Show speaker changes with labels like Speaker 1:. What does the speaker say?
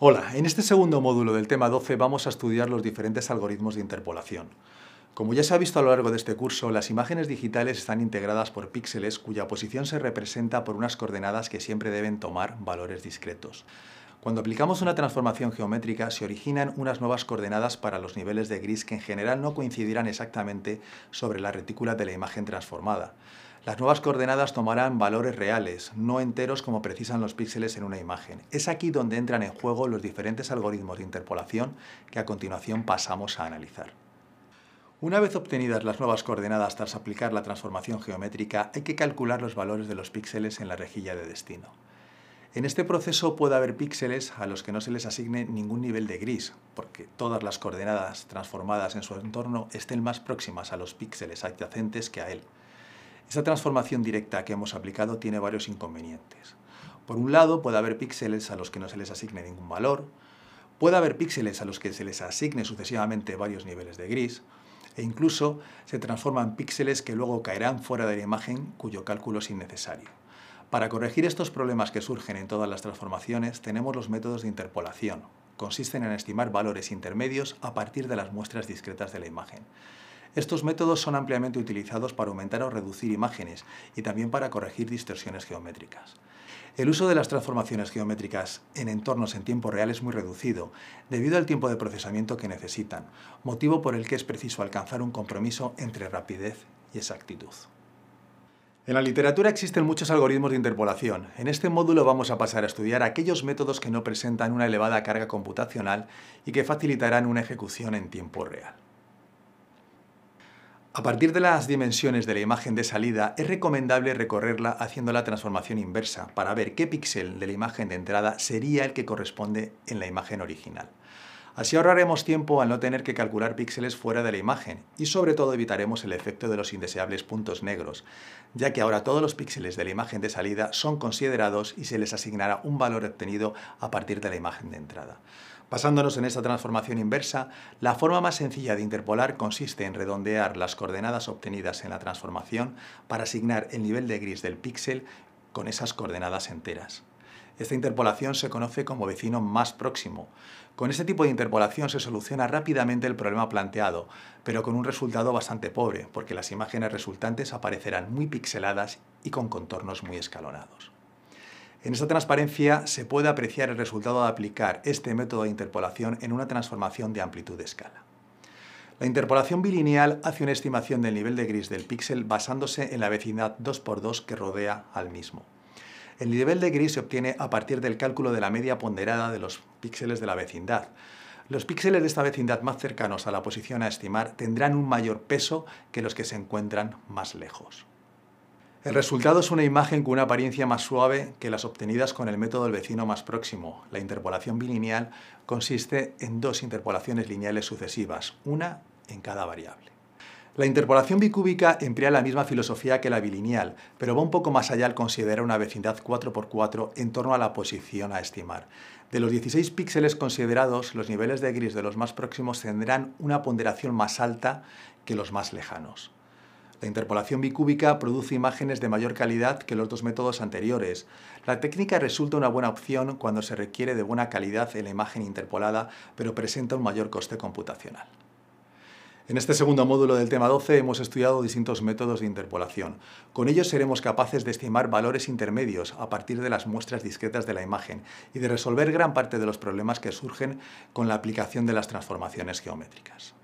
Speaker 1: Hola, en este segundo módulo del tema 12 vamos a estudiar los diferentes algoritmos de interpolación. Como ya se ha visto a lo largo de este curso, las imágenes digitales están integradas por píxeles cuya posición se representa por unas coordenadas que siempre deben tomar valores discretos. Cuando aplicamos una transformación geométrica se originan unas nuevas coordenadas para los niveles de gris que en general no coincidirán exactamente sobre la retícula de la imagen transformada. Las nuevas coordenadas tomarán valores reales, no enteros como precisan los píxeles en una imagen. Es aquí donde entran en juego los diferentes algoritmos de interpolación que a continuación pasamos a analizar. Una vez obtenidas las nuevas coordenadas tras aplicar la transformación geométrica, hay que calcular los valores de los píxeles en la rejilla de destino. En este proceso puede haber píxeles a los que no se les asigne ningún nivel de gris, porque todas las coordenadas transformadas en su entorno estén más próximas a los píxeles adyacentes que a él. Esta transformación directa que hemos aplicado tiene varios inconvenientes. Por un lado, puede haber píxeles a los que no se les asigne ningún valor, puede haber píxeles a los que se les asigne sucesivamente varios niveles de gris, e incluso se transforman píxeles que luego caerán fuera de la imagen cuyo cálculo es innecesario. Para corregir estos problemas que surgen en todas las transformaciones tenemos los métodos de interpolación. Consisten en estimar valores intermedios a partir de las muestras discretas de la imagen. Estos métodos son ampliamente utilizados para aumentar o reducir imágenes y también para corregir distorsiones geométricas. El uso de las transformaciones geométricas en entornos en tiempo real es muy reducido, debido al tiempo de procesamiento que necesitan, motivo por el que es preciso alcanzar un compromiso entre rapidez y exactitud. En la literatura existen muchos algoritmos de interpolación. En este módulo vamos a pasar a estudiar aquellos métodos que no presentan una elevada carga computacional y que facilitarán una ejecución en tiempo real. A partir de las dimensiones de la imagen de salida, es recomendable recorrerla haciendo la transformación inversa para ver qué píxel de la imagen de entrada sería el que corresponde en la imagen original. Así ahorraremos tiempo al no tener que calcular píxeles fuera de la imagen y sobre todo evitaremos el efecto de los indeseables puntos negros, ya que ahora todos los píxeles de la imagen de salida son considerados y se les asignará un valor obtenido a partir de la imagen de entrada. Pasándonos en esta transformación inversa, la forma más sencilla de interpolar consiste en redondear las coordenadas obtenidas en la transformación para asignar el nivel de gris del píxel con esas coordenadas enteras. Esta interpolación se conoce como vecino más próximo. Con este tipo de interpolación se soluciona rápidamente el problema planteado, pero con un resultado bastante pobre, porque las imágenes resultantes aparecerán muy pixeladas y con contornos muy escalonados. En esta transparencia se puede apreciar el resultado de aplicar este método de interpolación en una transformación de amplitud de escala. La interpolación bilineal hace una estimación del nivel de gris del píxel basándose en la vecindad 2x2 que rodea al mismo. El nivel de gris se obtiene a partir del cálculo de la media ponderada de los píxeles de la vecindad. Los píxeles de esta vecindad más cercanos a la posición a estimar tendrán un mayor peso que los que se encuentran más lejos. El resultado es una imagen con una apariencia más suave que las obtenidas con el método del vecino más próximo. La interpolación bilineal consiste en dos interpolaciones lineales sucesivas, una en cada variable. La interpolación bicúbica emplea la misma filosofía que la bilineal, pero va un poco más allá al considerar una vecindad 4x4 en torno a la posición a estimar. De los 16 píxeles considerados, los niveles de gris de los más próximos tendrán una ponderación más alta que los más lejanos. La interpolación bicúbica produce imágenes de mayor calidad que los dos métodos anteriores. La técnica resulta una buena opción cuando se requiere de buena calidad en la imagen interpolada, pero presenta un mayor coste computacional. En este segundo módulo del tema 12 hemos estudiado distintos métodos de interpolación. Con ellos seremos capaces de estimar valores intermedios a partir de las muestras discretas de la imagen y de resolver gran parte de los problemas que surgen con la aplicación de las transformaciones geométricas.